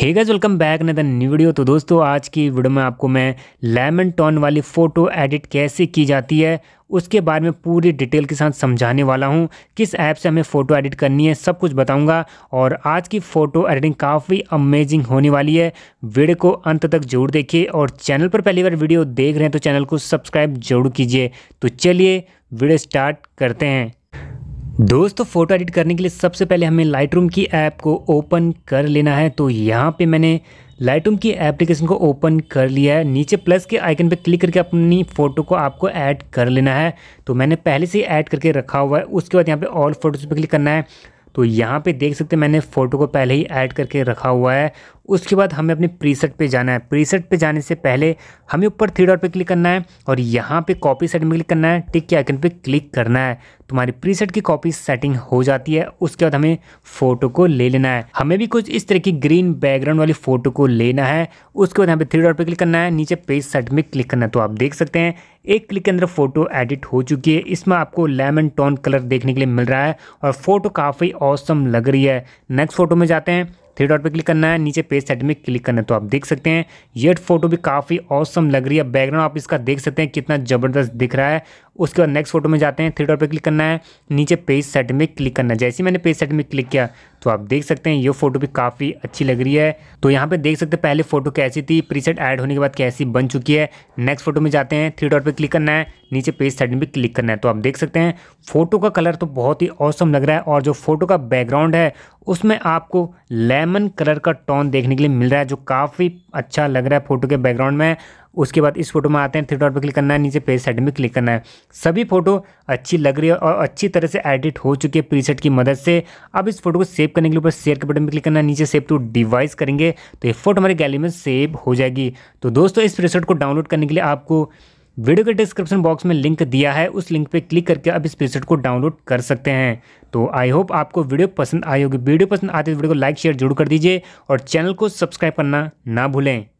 हे guys welcome back ने new video तो दोस्तों आज की वीडियो में आपको मैं लेमन टोन वाली फ़ोटो एडिट कैसे की जाती है उसके बारे में पूरी डिटेल के साथ समझाने वाला हूँ किस ऐप से हमें फ़ोटो एडिट करनी है सब कुछ बताऊँगा और आज की फ़ोटो एडिटिंग काफ़ी अमेजिंग होने वाली है वीडियो को अंत तक जरूर देखिए और चैनल पर पहली बार वीडियो देख रहे हैं तो चैनल को सब्सक्राइब जरूर कीजिए तो चलिए वीडियो स्टार्ट करते हैं दोस्तों फ़ोटो एडिट करने के लिए सबसे पहले हमें लाइटरूम की ऐप को ओपन कर लेना है तो यहाँ पे मैंने लाइटरूम की एप्लीकेशन को ओपन कर लिया है नीचे प्लस के आइकन पे क्लिक करके अपनी फ़ोटो को आपको ऐड कर लेना है तो मैंने पहले से ऐड करके रखा हुआ है उसके बाद यहाँ पे ऑल फोटोज़ पे क्लिक करना है तो यहाँ पे देख सकते हैं मैंने फ़ोटो को पहले ही ऐड करके रखा हुआ है उसके बाद हमें अपने प्रीसेट पे जाना है प्रीसेट पे जाने से पहले हमें ऊपर थ्री डॉट पे क्लिक करना है और यहाँ पे कॉपी सेट में क्लिक करना है टिक के आइकन पे क्लिक करना है तुम्हारी प्रीसेट की कॉपी सेटिंग हो जाती है उसके बाद हमें फ़ोटो को ले लेना है हमें भी कुछ इस तरह की ग्रीन बैकग्राउंड वाली फ़ोटो को लेना है उसके बाद यहाँ पे थ्री डॉट पे क्लिक करना है नीचे पेज सेट में क्लिक करना है तो आप देख सकते हैं एक क्लिक के अंदर फोटो एडिट हो चुकी है इसमें आपको लेमन टोन कलर देखने के लिए मिल रहा है और फोटो काफ़ी औसम लग रही है नेक्स्ट फोटो में जाते हैं थ्री डॉट पे क्लिक करना है नीचे पेज सेट में क्लिक करना है तो आप देख सकते हैं ये फोटो भी काफ़ी औसम लग रही है बैकग्राउंड आप इसका देख सकते हैं कितना ज़बरदस्त दिख रहा है उसके बाद नेक्स्ट फोटो में जाते हैं थ्री डॉट पर क्लिक करना है नीचे पेज सेट में क्लिक करना है जैसे मैंने पेज सेट में क्लिक किया तो आप देख सकते हैं ये फोटो भी काफ़ी अच्छी लग रही है तो यहाँ पे देख सकते हैं पहले फोटो कैसी थी प्रीसेट ऐड होने के बाद कैसी बन चुकी है नेक्स्ट फोटो में जाते हैं थ्री डॉट पर क्लिक करना है नीचे पेज सेट में क्लिक करना है तो आप देख सकते हैं फोटो का कलर तो बहुत ही औसम लग रहा है और जो फोटो का बैकग्राउंड है उसमें आपको लेमन कलर का टोन देखने के लिए मिल रहा है जो काफ़ी अच्छा लग रहा है फोटो के बैकग्राउंड में उसके बाद इस फोटो में आते हैं थ्री डॉट पर क्लिक करना है नीचे पेज साइड में क्लिक करना है सभी फोटो अच्छी लग रही है और अच्छी तरह से एडिट हो चुकी है प्रीसेट की मदद से अब इस फोटो को सेव करने के लिए ऊपर शेयर के बटन पर क्लिक करना है नीचे सेव टू डिवाइस करेंगे तो ये फोटो हमारी गैलरी में सेव हो जाएगी तो दोस्तों इस प्रीसेट को डाउनलोड करने के लिए आपको वीडियो के डिस्क्रिप्शन बॉक्स में लिंक दिया है उस लिंक पे क्लिक करके आप इस प्रीसेट को डाउनलोड कर सकते हैं तो आई होप आपको वीडियो पसंद आई होगी वीडियो पसंद आते तो वीडियो को लाइक शेयर जरूर कर दीजिए और चैनल को सब्सक्राइब करना ना भूलें